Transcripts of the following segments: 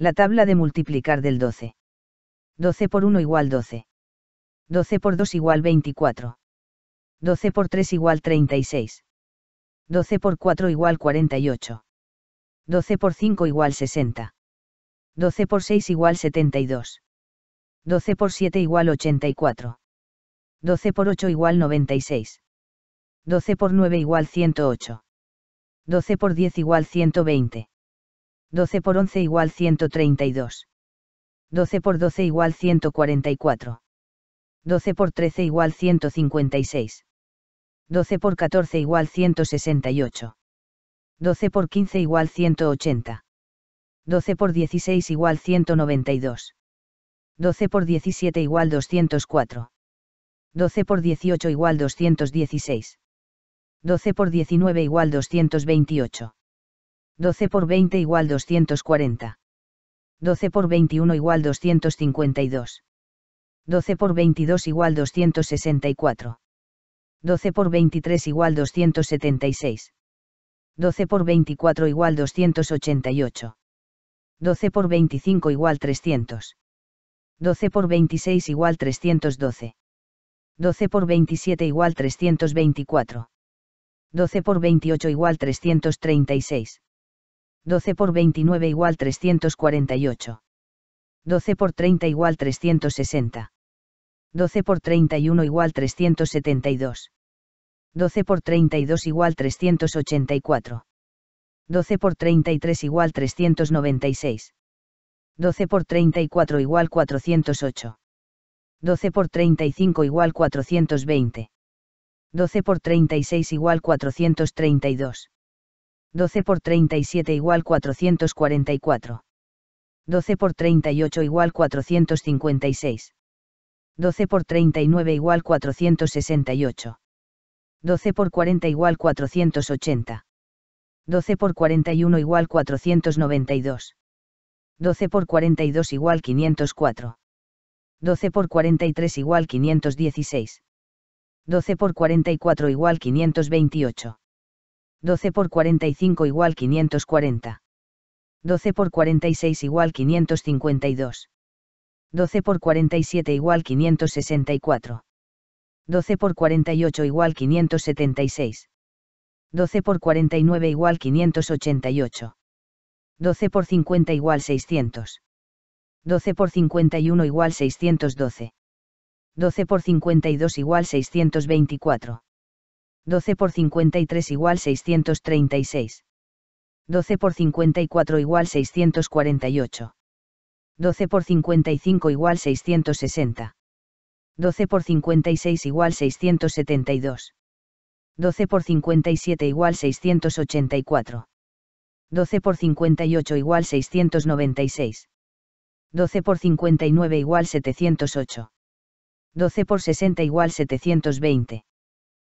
La tabla de multiplicar del 12. 12 por 1 igual 12. 12 por 2 igual 24. 12 por 3 igual 36. 12 por 4 igual 48. 12 por 5 igual 60. 12 por 6 igual 72. 12 por 7 igual 84. 12 por 8 igual 96. 12 por 9 igual 108. 12 por 10 igual 120. 12 por 11 igual 132. 12 por 12 igual 144. 12 por 13 igual 156. 12 por 14 igual 168. 12 por 15 igual 180. 12 por 16 igual 192. 12 por 17 igual 204. 12 por 18 igual 216. 12 por 19 igual 228. 12 por 20 igual 240. 12 por 21 igual 252. 12 por 22 igual 264. 12 por 23 igual 276. 12 por 24 igual 288. 12 por 25 igual 300. 12 por 26 igual 312. 12 por 27 igual 324. 12 por 28 igual 336. 12 por 29 igual 348. 12 por 30 igual 360. 12 por 31 igual 372. 12 por 32 igual 384. 12 por 33 igual 396. 12 por 34 igual 408. 12 por 35 igual 420. 12 por 36 igual 432. 12 por 37 igual 444. 12 por 38 igual 456. 12 por 39 igual 468. 12 por 40 igual 480. 12 por 41 igual 492. 12 por 42 igual 504. 12 por 43 igual 516. 12 por 44 igual 528. 12 por 45 igual 540. 12 por 46 igual 552. 12 por 47 igual 564. 12 por 48 igual 576. 12 por 49 igual 588. 12 por 50 igual 600. 12 por 51 igual 612. 12 por 52 igual 624. 12 por 53 igual 636. 12 por 54 igual 648. 12 por 55 igual 660. 12 por 56 igual 672. 12 por 57 igual 684. 12 por 58 igual 696. 12 por 59 igual 708. 12 por 60 igual 720.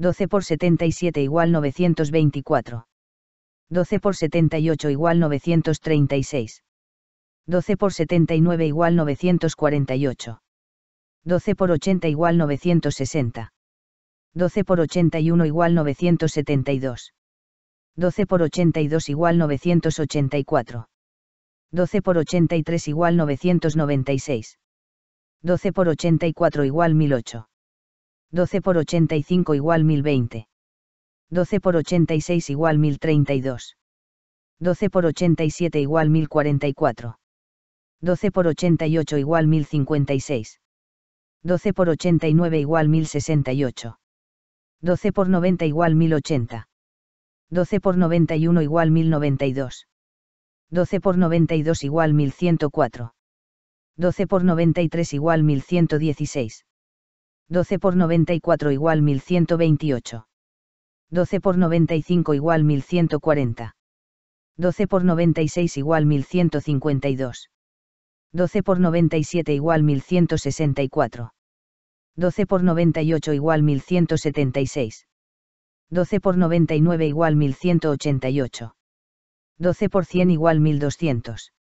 12 por 77 igual 924. 12 por 78 igual 936. 12 por 79 igual 948. 12 por 80 igual 960. 12 por 81 igual 972. 12 por 82 igual 984. 12 por 83 igual 996. 12 por 84 igual 1008. 12 por 85 igual 1020. 12 por 86 igual 1032. 12 por 87 igual 1044. 12 por 88 igual 1056. 12 por 89 igual 1068. 12 por 90 igual 1080. 12 por 91 igual 1092. 12 por 92 igual 1104. 12 por 93 igual 1116. 12 por 94 igual 1128. 12 por 95 igual 1140. 12 por 96 igual 1152. 12 por 97 igual 1164. 12 por 98 igual 1176. 12 por 99 igual 1188. 12 por 100 igual 1200.